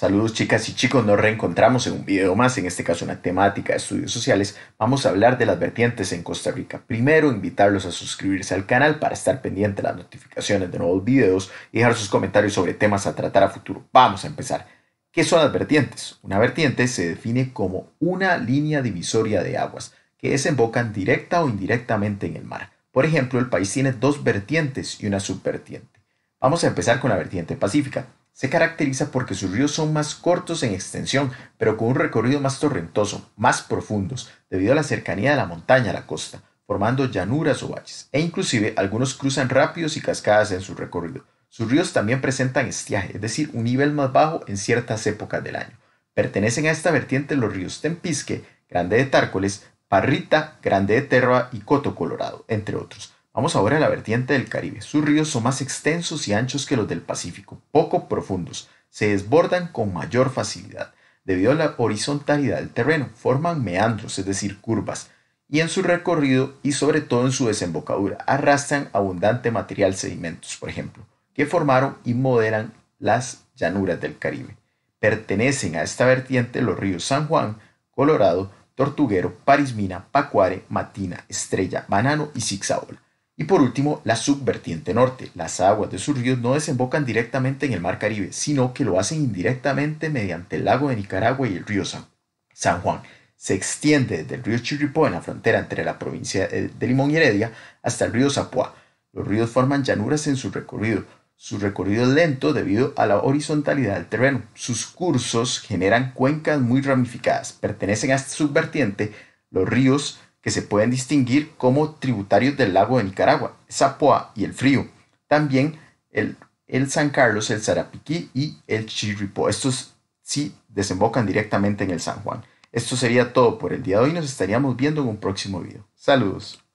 Saludos chicas y chicos, nos reencontramos en un video más, en este caso una temática de estudios sociales. Vamos a hablar de las vertientes en Costa Rica. Primero, invitarlos a suscribirse al canal para estar pendiente de las notificaciones de nuevos videos y dejar sus comentarios sobre temas a tratar a futuro. Vamos a empezar. ¿Qué son las vertientes? Una vertiente se define como una línea divisoria de aguas que desembocan directa o indirectamente en el mar. Por ejemplo, el país tiene dos vertientes y una subvertiente. Vamos a empezar con la vertiente pacífica. Se caracteriza porque sus ríos son más cortos en extensión, pero con un recorrido más torrentoso, más profundos, debido a la cercanía de la montaña a la costa, formando llanuras o valles, e inclusive algunos cruzan rápidos y cascadas en su recorrido. Sus ríos también presentan estiaje, es decir, un nivel más bajo en ciertas épocas del año. Pertenecen a esta vertiente los ríos Tempisque, Grande de Tárcoles, Parrita, Grande de Terra y Coto Colorado, entre otros. Vamos ahora a la vertiente del Caribe. Sus ríos son más extensos y anchos que los del Pacífico, poco profundos. Se desbordan con mayor facilidad. Debido a la horizontalidad del terreno, forman meandros, es decir, curvas, y en su recorrido y sobre todo en su desembocadura arrastran abundante material sedimentos, por ejemplo, que formaron y moderan las llanuras del Caribe. Pertenecen a esta vertiente los ríos San Juan, Colorado, Tortuguero, Parismina, Pacuare, Matina, Estrella, Banano y Zigzaola y por último, la subvertiente norte. Las aguas de sus ríos no desembocan directamente en el Mar Caribe, sino que lo hacen indirectamente mediante el lago de Nicaragua y el río San, Juan. Se extiende desde el río Chiripó, en la frontera entre la provincia eh, de Limón y Heredia hasta el río Zapuá. Los ríos forman llanuras en su recorrido. Su recorrido es lento debido a la horizontalidad del terreno. Sus cursos generan cuencas muy ramificadas. Pertenecen a esta subvertiente los ríos que se pueden distinguir como tributarios del lago de Nicaragua, Zapoa y el Frío. También el, el San Carlos, el Sarapiquí y el Chirripó. Estos sí desembocan directamente en el San Juan. Esto sería todo por el día de hoy. Nos estaríamos viendo en un próximo video. Saludos.